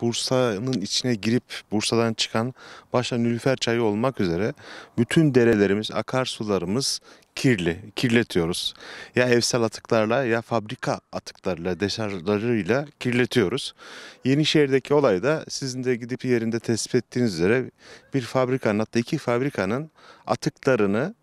Bursa'nın içine girip Bursa'dan çıkan başta Nülüfer Çayı olmak üzere bütün derelerimiz, akarsularımız kirli, kirletiyoruz. Ya evsel atıklarla ya fabrika atıklarıyla, deşarjlarıyla kirletiyoruz. Yenişehir'deki olay da sizin de gidip yerinde tespit ettiğiniz üzere bir fabrikanın hatta iki fabrikanın atıklarını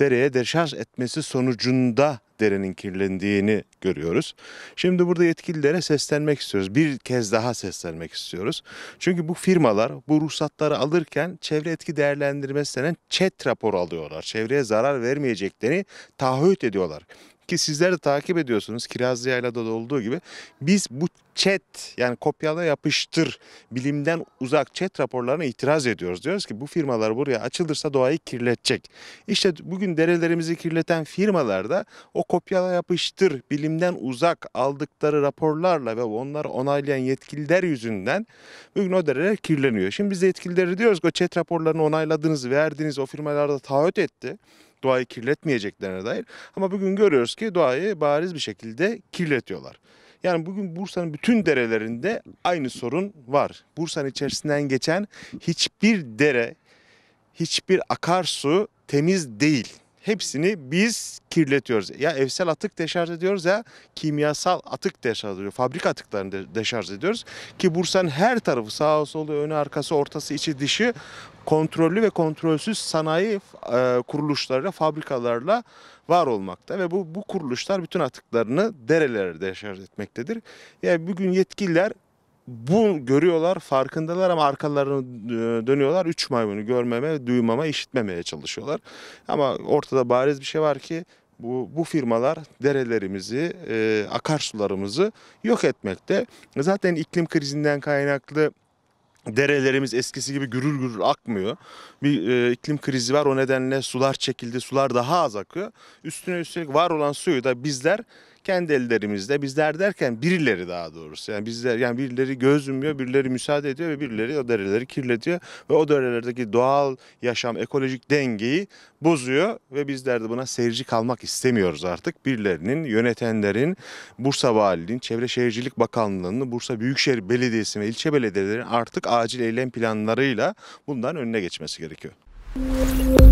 dereye deşarj etmesi sonucunda derenin kirlendiğini görüyoruz. Şimdi burada yetkililere seslenmek istiyoruz. Bir kez daha seslenmek istiyoruz. Çünkü bu firmalar bu ruhsatları alırken çevre etki değerlendirmesi denen ÇED raporu alıyorlar. Çevreye zarar vermeyeceklerini taahhüt ediyorlar ki sizler de takip ediyorsunuz Kirazlıya da olduğu gibi biz bu chat yani kopyala yapıştır bilimden uzak chat raporlarına itiraz ediyoruz. Diyoruz ki bu firmalar buraya açılırsa doğayı kirletecek. İşte bugün derelerimizi kirleten firmalar da o kopyala yapıştır bilimden uzak aldıkları raporlarla ve onları onaylayan yetkililer yüzünden bugün o dereler kirleniyor. Şimdi biz de yetkilileri diyoruz ki o chat raporlarını onayladınız, verdiniz o firmalarda taahhüt etti doğayı kirletmeyeceklerine dair. Ama bugün görüyoruz ki doğayı bariz bir şekilde kirletiyorlar. Yani bugün Bursa'nın bütün derelerinde aynı sorun var. Bursa'nın içerisinden geçen hiçbir dere, hiçbir akarsu temiz değil. Hepsini biz kirletiyoruz. Ya evsel atık deşarj ediyoruz ya kimyasal atık deşarj ediyoruz. Fabrika atıklarını deşarj ediyoruz. Ki Bursa'nın her tarafı sağa solu önü arkası ortası içi dışı kontrollü ve kontrolsüz sanayi e, kuruluşlarıyla, fabrikalarla var olmakta ve bu, bu kuruluşlar bütün atıklarını derelerde şarj etmektedir. Yani bugün yetkililer bu görüyorlar, farkındalar ama arkalarını e, dönüyorlar. Üç maymunu görmeme, duymama, işitmemeye çalışıyorlar. Ama ortada bariz bir şey var ki bu, bu firmalar derelerimizi, e, akarsularımızı yok etmekte. Zaten iklim krizinden kaynaklı Derelerimiz eskisi gibi gürül gürül akmıyor. Bir e, iklim krizi var o nedenle sular çekildi, sular daha az akıyor. Üstüne üstelik var olan suyu da bizler kendi ellerimizle bizler derken birileri daha doğrusu yani bizler yani birileri göz yumuyor, birileri müsaade ediyor ve birileri o dereleri kirletiyor ve o derelerdeki doğal yaşam, ekolojik dengeyi bozuyor ve bizler de buna seyirci kalmak istemiyoruz artık. Birilerinin, yönetenlerin, Bursa Valiliğin, Çevre Şehircilik Bakanlığı'nın, Bursa Büyükşehir Belediyesi ve ilçe belediyelerinin artık acil eylem planlarıyla bundan önüne geçmesi gerekiyor.